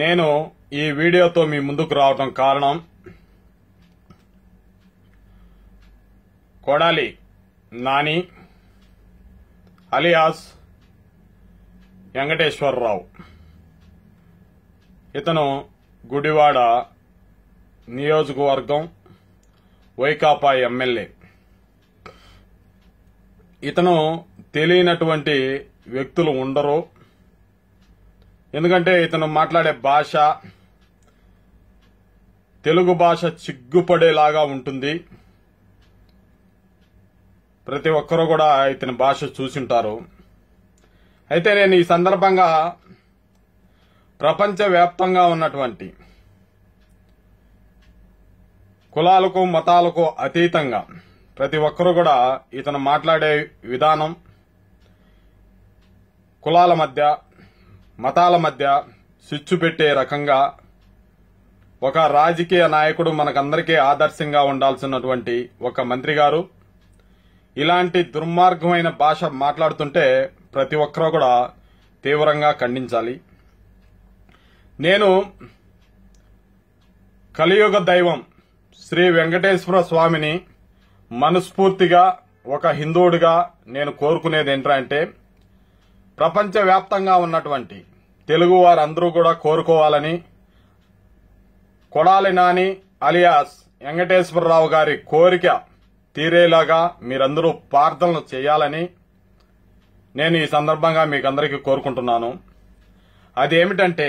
నేను ఈ వీడియోతో మీ ముందుకు రావటం కారణం కొడాలి నాని అలియాస్ వెంకటేశ్వరరావు ఇతను గుడివాడ నియోజకవర్గం వైకాపా ఎమ్మెల్యే ఇతను తెలియనటువంటి వ్యక్తులు ఉండరు ఎందుకంటే ఇతను మాట్లాడే భాష తెలుగు భాష చిగ్గుపడేలాగా ఉంటుంది ప్రతి ఒక్కరూ కూడా ఇతని భాష చూసింటారు అయితే నేను ఈ సందర్భంగా ప్రపంచవ్యాప్తంగా ఉన్నటువంటి కులాలకు మతాలకు అతీతంగా ప్రతి ఒక్కరూ కూడా ఇతను మాట్లాడే విధానం కులాల మధ్య మతాల మధ్య స్విచ్చు పెట్టే రకంగా ఒక రాజకీయ నాయకుడు మనకందరికీ ఆదర్శంగా ఉండాల్సినటువంటి ఒక మంత్రి గారు ఇలాంటి దుర్మార్గమైన భాష మాట్లాడుతుంటే ప్రతి ఒక్కరూ కూడా తీవ్రంగా ఖండించాలి నేను కలియుగ దైవం శ్రీ వెంకటేశ్వర స్వామిని మనస్ఫూర్తిగా ఒక హిందువుడిగా నేను కోరుకునేది ఏంటంటే ప్రపంచవ్యాప్తంగా ఉన్నటువంటి తెలుగు వారందరూ కూడా కోరుకోవాలని కొడాలి నాని అలియాస్ వెంకటేశ్వరరావు గారి కోరిక తీరేలాగా మీరందరూ ప్రార్థనలు చేయాలని నేను ఈ సందర్భంగా మీకు అందరికీ కోరుకుంటున్నాను అదేమిటంటే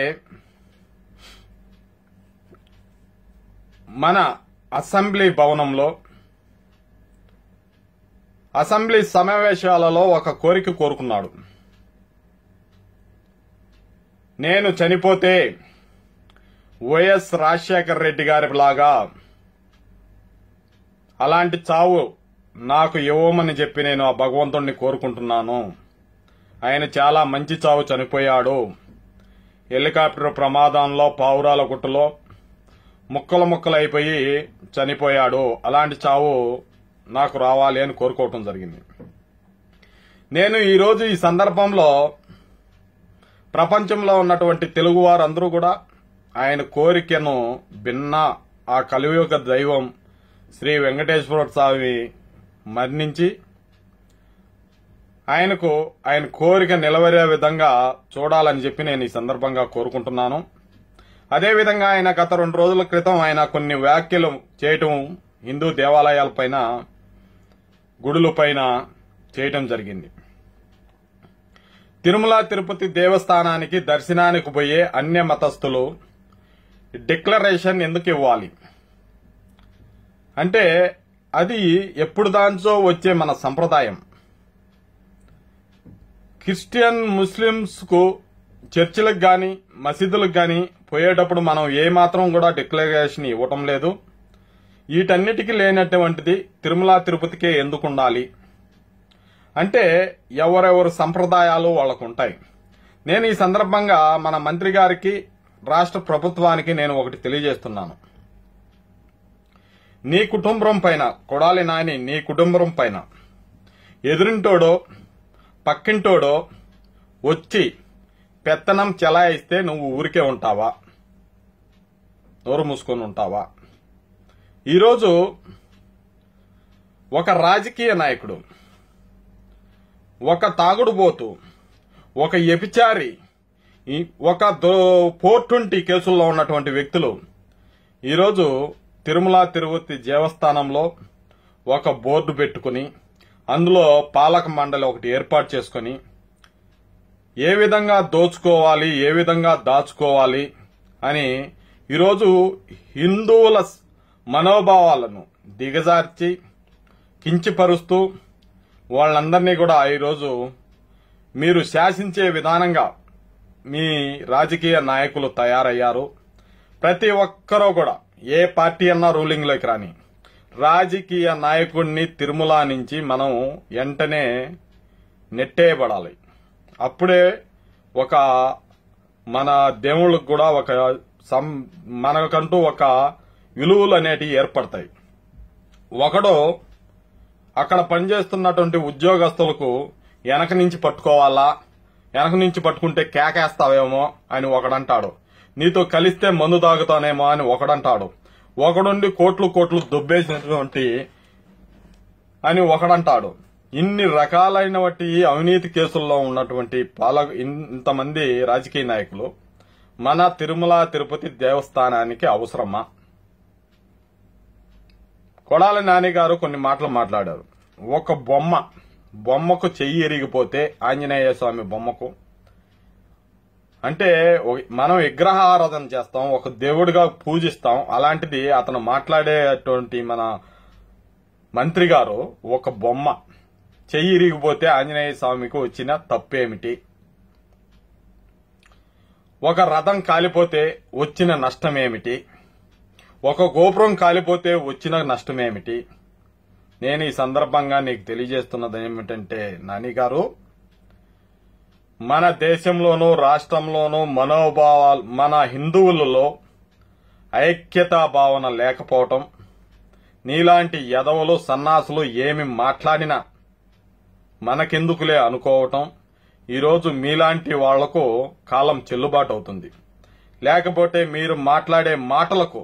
మన అసెంబ్లీ భవనంలో అసెంబ్లీ సమావేశాలలో ఒక కోరిక కోరుకున్నాడు నేను చనిపోతే వైఎస్ రాజశేఖర్ రెడ్డి గారి లాగా అలాంటి చావు నాకు ఇవ్వమని చెప్పి నేను ఆ భగవంతుణ్ణి కోరుకుంటున్నాను ఆయన చాలా మంచి చావు చనిపోయాడు హెలికాప్టర్ ప్రమాదంలో పావురాల గుట్టలో ముక్కలు అయిపోయి చనిపోయాడు అలాంటి చావు నాకు రావాలి అని కోరుకోవటం జరిగింది నేను ఈరోజు ఈ సందర్భంలో ప్రపంచంలో ఉన్నటువంటి తెలుగు వారందరూ కూడా ఆయన కోరికను భిన్న ఆ కలియుగ దైవం శ్రీ వెంకటేశ్వర స్వామి మరణించి ఆయనకు ఆయన కోరిక నిలవరే విధంగా చూడాలని చెప్పి నేను ఈ సందర్భంగా కోరుకుంటున్నాను అదేవిధంగా ఆయన గత రెండు రోజుల క్రితం ఆయన కొన్ని వ్యాఖ్యలు చేయటం హిందూ దేవాలయాలపైన గుడులపైన చేయటం జరిగింది తిరుమల తిరుపతి దేవస్థానానికి దర్శనానికి పోయే అన్య మతస్థులు డిక్లరేషన్ ఎందుకు ఇవ్వాలి అంటే అది ఎప్పుడు దాంతో వచ్చే మన సంప్రదాయం క్రిస్టియన్ ముస్లిమ్స్కు చర్చిలకు కానీ మసీదులకు కానీ పోయేటప్పుడు మనం ఏమాత్రం కూడా డిక్లరేషన్ ఇవ్వటం లేదు వీటన్నిటికీ లేనటువంటిది తిరుమల తిరుపతికే ఎందుకు ఉండాలి అంటే ఎవరెవరు సంప్రదాయాలు వాళ్ళకు ఉంటాయి నేను ఈ సందర్భంగా మన మంత్రి గారికి రాష్ట్ర ప్రభుత్వానికి నేను ఒకటి తెలియజేస్తున్నాను నీ కుటుంబం పైన కొడాలి నాని నీ కుటుంబం పైన ఎదురింటోడో పక్కింటోడో వచ్చి పెత్తనం చెలాయిస్తే నువ్వు ఊరికే ఉంటావా నోరు మూసుకొని ఉంటావా ఈరోజు ఒక రాజకీయ నాయకుడు ఒక తాగుడుబోతు ఒక ఎపిచారి ఒక ఫోర్ ట్వంటీ కేసుల్లో ఉన్నటువంటి వ్యక్తులు ఈరోజు తిరుమల తిరుపతి దేవస్థానంలో ఒక బోర్డు పెట్టుకుని అందులో పాలక మండలి ఒకటి ఏర్పాటు చేసుకుని ఏ విధంగా దోచుకోవాలి ఏ విధంగా దాచుకోవాలి అని ఈరోజు హిందువుల మనోభావాలను దిగజార్చి కించిపరుస్తూ వాళ్ళందరినీ కూడా ఈరోజు మీరు శాసించే విధానంగా మీ రాజకీయ నాయకులు తయారయ్యారు ప్రతి ఒక్కరూ కూడా ఏ పార్టీ అన్నా రూలింగ్లోకి రాని రాజకీయ నాయకుడిని తిరుమల నుంచి మనం వెంటనే నెట్టేయబడాలి అప్పుడే ఒక మన దేవుళ్ళకు కూడా ఒక సం మనకంటూ ఒక విలువలు అనేటివి ఏర్పడతాయి ఒకడు అక్కడ పనిచేస్తున్నటువంటి ఉద్యోగస్తులకు వెనక నుంచి పట్టుకోవాలా వెనక నుంచి పట్టుకుంటే కేకేస్తావేమో అని ఒకడంటాడు నీతో కలిస్తే మందు తాగుతానేమో అని ఒకడంటాడు ఒకడుండి కోట్లు కోట్లు దుబ్బేసినటువంటి అని ఒకడంటాడు ఇన్ని రకాలైన వాటి అవినీతి కేసుల్లో ఉన్నటువంటి పాలక ఇంతమంది రాజకీయ నాయకులు మన తిరుమల తిరుపతి దేవస్థానానికి అవసరమా కొడాల నాని గారు కొన్ని మాటలు మాట్లాడారు ఒక బొమ్మ బొమ్మకు చెయ్యి ఎరిగిపోతే ఆంజనేయ స్వామి బొమ్మకు అంటే మనం విగ్రహ ఆరాధన చేస్తాం ఒక దేవుడిగా పూజిస్తాం అలాంటిది అతను మాట్లాడేటువంటి మన మంత్రి గారు ఒక బొమ్మ చెయ్యి ఇరిగిపోతే ఆంజనేయ స్వామికి వచ్చిన తప్పేమిటి ఒక రథం కాలిపోతే వచ్చిన నష్టం ఏమిటి ఒక గోపురం కాలిపోతే వచ్చిన నష్టమేమిటి నేను ఈ సందర్భంగా నీకు తెలియజేస్తున్నది ఏమిటంటే నాని గారు మన దేశంలోనూ రాష్ట్రంలోనూ మనోభావాలు మన హిందువులలో ఐక్యతా భావన లేకపోవటం నీలాంటి యదవులు సన్నాసులు ఏమి మాట్లాడినా మనకెందుకులే అనుకోవటం ఈరోజు మీలాంటి వాళ్లకు కాలం చెల్లుబాటు అవుతుంది లేకపోతే మీరు మాట్లాడే మాటలకు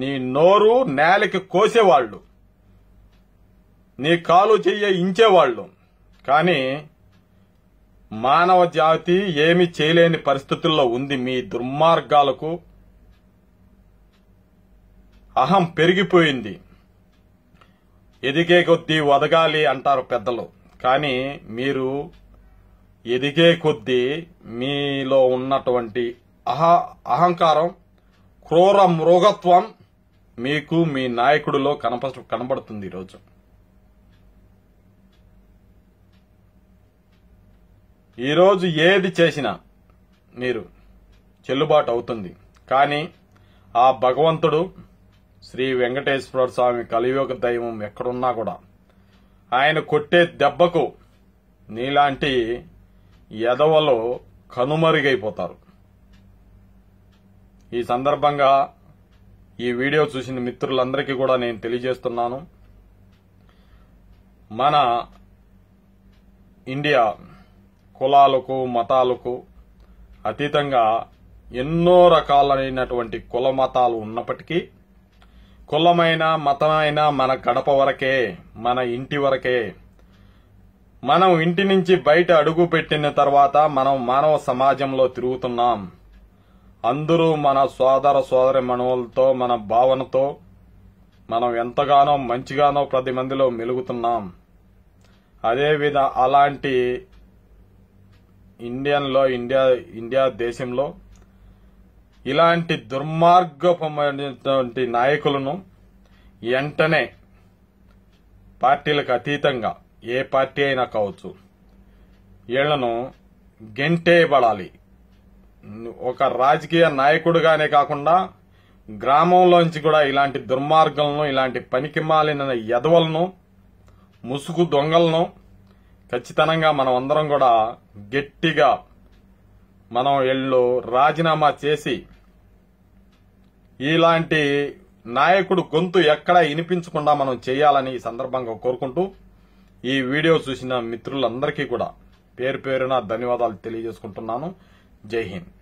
నీ నోరు నేలకి కోసేవాళ్ళు నీ కాలు చెయ్య ఇంచేవాళ్ళు కానీ మానవ జాతి ఏమి చేయలేని పరిస్థితుల్లో ఉంది మీ దుర్మార్గాలకు అహం పెరిగిపోయింది ఎదిగే కొద్దీ వదగాలి అంటారు పెద్దలు కానీ మీరు ఎదిగే కొద్దీ మీలో ఉన్నటువంటి అహ అహంకారం క్రూర మృగత్వం మీకు మీ నాయకుడిలో కనప కనబడుతుంది ఈరోజు ఈరోజు ఏది చేసినా మీరు చెల్లుబాటు అవుతుంది కానీ ఆ భగవంతుడు శ్రీ వెంకటేశ్వర స్వామి కలియుగ దైవం ఎక్కడున్నా కూడా ఆయన కొట్టే దెబ్బకు నీలాంటి ఎదవలో కనుమరుగైపోతారు ఈ సందర్భంగా ఈ వీడియో చూసిన మిత్రులందరికీ కూడా నేను తెలియజేస్తున్నాను మన ఇండియా కులాలకు మతాలకు అతీతంగా ఎన్నో రకాలైనటువంటి కుల మతాలు ఉన్నప్పటికీ కులమైన మతమైన మన గడప వరకే మన ఇంటి వరకే మనం ఇంటి నుంచి బయట అడుగు పెట్టిన తర్వాత మనం మానవ సమాజంలో తిరుగుతున్నాం అందరూ మన సోదర సోదరి మనవులతో మన భావనతో మనం ఎంతగానో మంచిగానో ప్రతి మందిలో మెలుగుతున్నాం అదేవిధ అలాంటి ఇండియన్లో ఇండియా ఇండియా దేశంలో ఇలాంటి దుర్మార్గపమైనటువంటి నాయకులను వెంటనే పార్టీలకు అతీతంగా ఏ పార్టీ అయినా కావచ్చు వీళ్లను గెంటేయబడాలి ఒక రాజకీయ నాయకుడుగానే కాకుండా గ్రామంలోంచి కూడా ఇలాంటి దుర్మార్గులను ఇలాంటి పనికిమాలిన ఎదవలను ముసుగు దొంగలను ఖచ్చితంగా మనం అందరం కూడా గట్టిగా మనం వెళ్ళు రాజీనామా చేసి ఇలాంటి నాయకుడు గొంతు ఎక్కడా వినిపించకుండా మనం చేయాలని ఈ సందర్భంగా కోరుకుంటూ ఈ వీడియో చూసిన మిత్రులందరికీ కూడా పేరు పేరున ధన్యవాదాలు తెలియజేసుకుంటున్నాను జై హింద్